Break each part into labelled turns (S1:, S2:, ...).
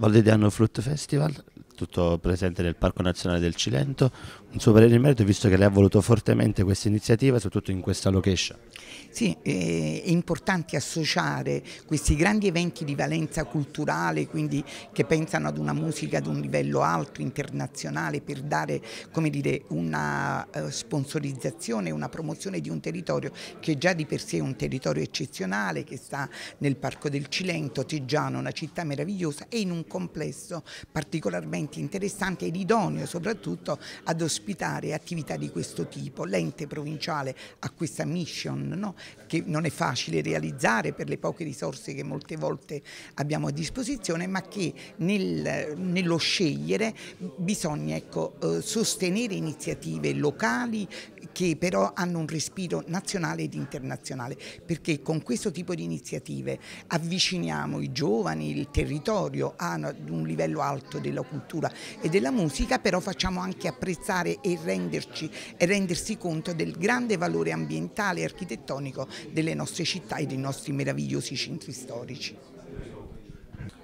S1: Var det det når flyttefestival? soprattutto presente nel Parco Nazionale del Cilento, un suo parere in merito visto che lei ha voluto fortemente questa iniziativa, soprattutto in questa location.
S2: Sì, eh, è importante associare questi grandi eventi di valenza culturale, quindi che pensano ad una musica ad un livello alto, internazionale, per dare dire, una eh, sponsorizzazione, una promozione di un territorio che già di per sé è un territorio eccezionale, che sta nel Parco del Cilento, Teggiano, una città meravigliosa e in un complesso particolarmente ambiente interessante ed idoneo soprattutto ad ospitare attività di questo tipo. L'ente provinciale ha questa mission no? che non è facile realizzare per le poche risorse che molte volte abbiamo a disposizione ma che nel, nello scegliere bisogna ecco, eh, sostenere iniziative locali che però hanno un respiro nazionale ed internazionale, perché con questo tipo di iniziative avviciniamo i giovani, il territorio ad un livello alto della cultura e della musica, però facciamo anche apprezzare e, renderci, e rendersi conto del grande valore ambientale e architettonico delle nostre città e dei nostri meravigliosi centri storici.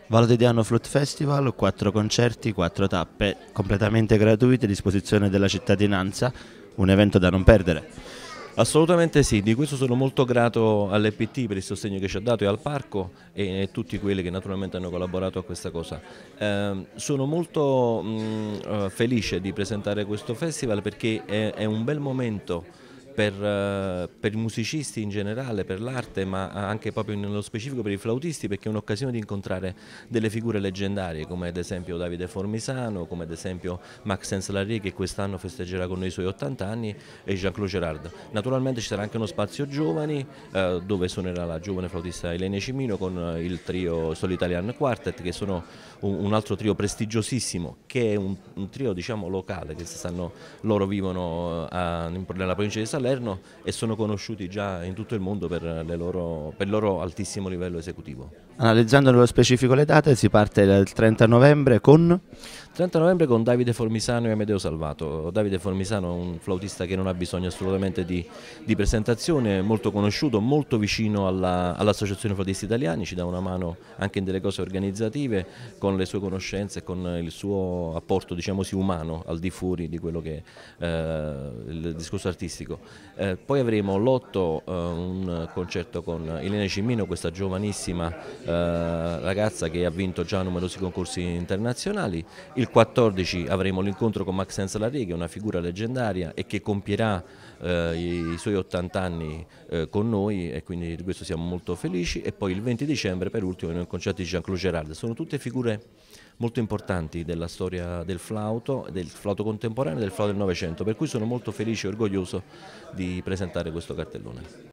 S1: Valdidiano Flood Festival, quattro concerti, quattro tappe, completamente gratuite a disposizione della cittadinanza un evento da non perdere.
S3: Assolutamente sì, di questo sono molto grato all'EPT per il sostegno che ci ha dato e al parco e a tutti quelli che naturalmente hanno collaborato a questa cosa. Eh, sono molto mh, mm, eh, felice di presentare questo festival perché è, è un bel momento per, eh, per, i musicisti in generale, per l'arte, ma anche proprio nello specifico per i flautisti, perché è un'occasione di incontrare delle figure leggendarie, come ad esempio Davide Formisano, come ad esempio Maxence Larry, che quest'anno festeggerà con noi i suoi 80 anni e Jean-Claude Gerard. Naturalmente ci sarà anche uno spazio giovani eh, dove suonerà la giovane flautista Elena Cimino con il trio Solitalian Quartet, che sono un, un, altro trio prestigiosissimo, che è un, un trio diciamo, locale, che stanno, loro vivono a, eh, nella provincia di Salerno Salerno e sono conosciuti già in tutto il mondo per, loro, per il loro altissimo livello esecutivo.
S1: Analizzando nello specifico le date si parte dal 30 novembre con?
S3: 30 novembre con Davide Formisano e Amedeo Salvato. Davide Formisano è un flautista che non ha bisogno assolutamente di, di presentazione, molto conosciuto, molto vicino all'Associazione all Flautisti Italiani, ci dà una mano anche in delle cose organizzative con le sue conoscenze e con il suo apporto diciamo così, umano al di fuori di quello che è eh, il discorso artistico. Eh, poi avremo l'otto eh, un concerto con Elena Cimmino, questa giovanissima eh, ragazza che ha vinto già numerosi concorsi internazionali. Il il 14 avremo l'incontro con Max Enzalaré che è una figura leggendaria e che compierà eh, i, suoi 80 anni eh, con noi e quindi di questo siamo molto felici e poi il 20 dicembre per ultimo il concerto di Jean-Claude Gerard. Sono tutte figure molto importanti della storia del flauto, del flauto contemporaneo e del flauto del Novecento, per cui sono molto felice e orgoglioso di presentare questo cartellone.